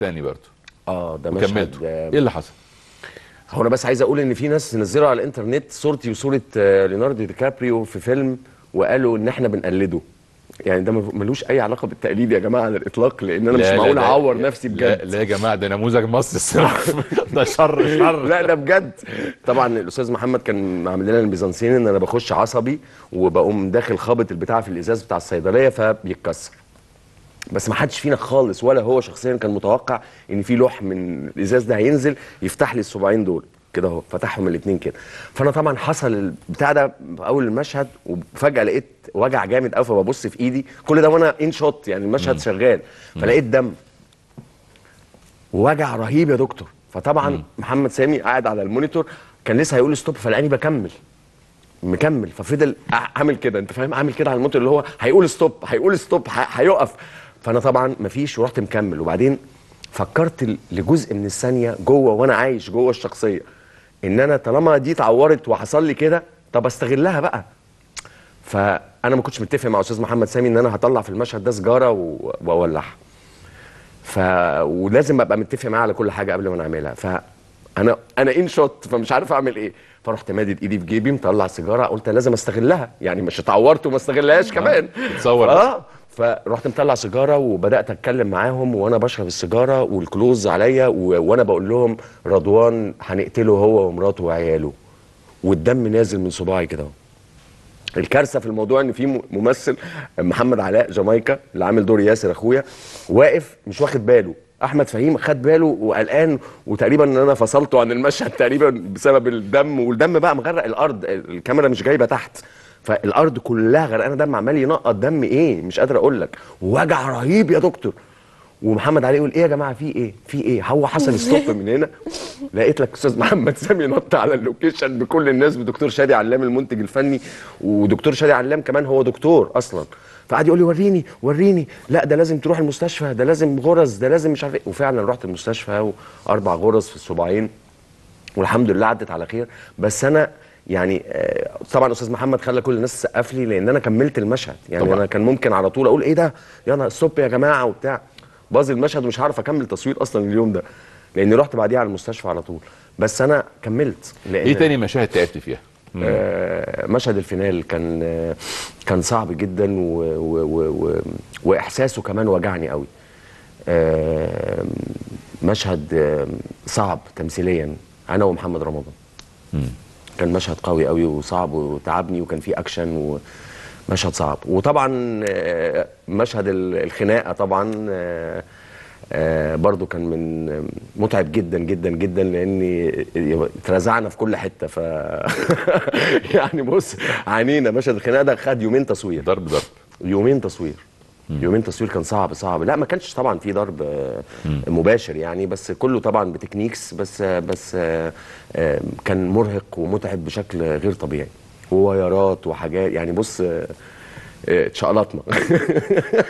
تاني برضو اه ده مشهد ايه اللي حصل؟ هو انا بس عايز اقول ان في ناس نزلوا على الانترنت صورتي وصوره آه، ليوناردو دي كابريو في فيلم وقالوا ان احنا بنقلده يعني ده ملوش اي علاقه بالتقليد يا جماعه على الاطلاق لان انا مش معقول اعور نفسي بجد لا, لا يا جماعه ده نموذج مصر الصراحه ده شر شر لا ده بجد طبعا الاستاذ محمد كان عامل لنا البيزنسين ان انا بخش عصبي وبقوم داخل خابط البتاع في الازاز بتاع الصيدليه فبيتكسر بس ما حدش فينا خالص ولا هو شخصيا كان متوقع ان في لوح من الازاز ده هينزل يفتح لي الصباعين دول كده اهو فتحهم الاثنين كده فانا طبعا حصل البتاع ده في اول المشهد وفجاه لقيت وجع جامد قوي فببص في ايدي كل ده وانا ان شوت يعني المشهد شغال فلقيت دم وجع رهيب يا دكتور فطبعا محمد سامي قاعد على المونيتور كان لسه هيقول ستوب فلقاني بكمل مكمل ففضل عامل كده انت فاهم عامل كده على المونيتور اللي هو هيقول ستوب هيقول ستوب هيقف فانا طبعا مفيش ورحت مكمل وبعدين فكرت لجزء من الثانيه جوه وانا عايش جوه الشخصيه ان انا طالما دي اتعورت وحصل لي كده طب استغلها بقى فانا ما كنتش متفق مع استاذ محمد سامي ان انا هطلع في المشهد ده سجاره واولعها ف ولازم ابقى متفق معاه على كل حاجه قبل ما نعملها اعملها ف انا انا ان شوت فمش عارف اعمل ايه فرحت مادد ايدي في جيبي مطلع سيجاره قلت لازم استغلها يعني مش اتعورت وما استغلهاش آه. كمان تصور اه فرحت مطلع سيجاره وبدات اتكلم معاهم وانا بشرب السيجاره والكلوز عليا وانا بقول لهم رضوان هنقتله هو ومراته وعياله والدم نازل من صباعي كده الكارثه في الموضوع ان في ممثل محمد علاء جامايكا اللي عامل دور ياسر اخويا واقف مش واخد باله احمد فهيم خد باله وقلقان وتقريبا ان انا فصلته عن المشهد تقريبا بسبب الدم والدم بقى مغرق الارض الكاميرا مش جايبه تحت فالارض كلها غرقانه دم عمال ينقط دم ايه مش قادر اقول لك وجع رهيب يا دكتور ومحمد علي يقول ايه يا جماعه في ايه في ايه هو حصل الصف من هنا لقيت لك استاذ محمد سامي نط على اللوكيشن بكل الناس بدكتور شادي علام المنتج الفني ودكتور شادي علام كمان هو دكتور اصلا فقعد يقول لي وريني وريني لا ده لازم تروح المستشفى ده لازم غرز ده لازم مش عارف ايه وفعلا رحت المستشفى واربع غرز في الصباعين والحمد لله عدت على خير بس انا يعني آه، طبعا استاذ محمد خلى كل الناس تسقف لي لان انا كملت المشهد يعني طبعا. انا كان ممكن على طول اقول ايه ده يلا الصب يا جماعه وبتاع باظ المشهد ومش هعرف اكمل تصوير اصلا اليوم ده لاني رحت بعديها على المستشفى على طول بس انا كملت لان ايه تاني مشاهد تعبت فيها آه، مشهد الفينال كان آه، كان صعب جدا و و و و واحساسه كمان وجعني قوي مشهد صعب تمثيليا انا ومحمد رمضان مم. كان مشهد قوي قوي وصعب وتعبني وكان فيه اكشن ومشهد صعب وطبعا آه، مشهد الخناقه طبعا آه، آه، برضو كان من متعب جدا جدا جدا لاني اترزعنا في كل حته ف يعني بص عانينا مشهد الخناقه ده خد يومين تصوير ضرب ضرب يومين تصوير يومين تصوير كان صعب صعب لا ما كانش طبعا في ضرب آه، مباشر يعني بس كله طبعا بتكنيكس بس آه، بس آه، كان مرهق ومتعب بشكل غير طبيعي ووايرات وحاجات يعني بص اتشقلطنا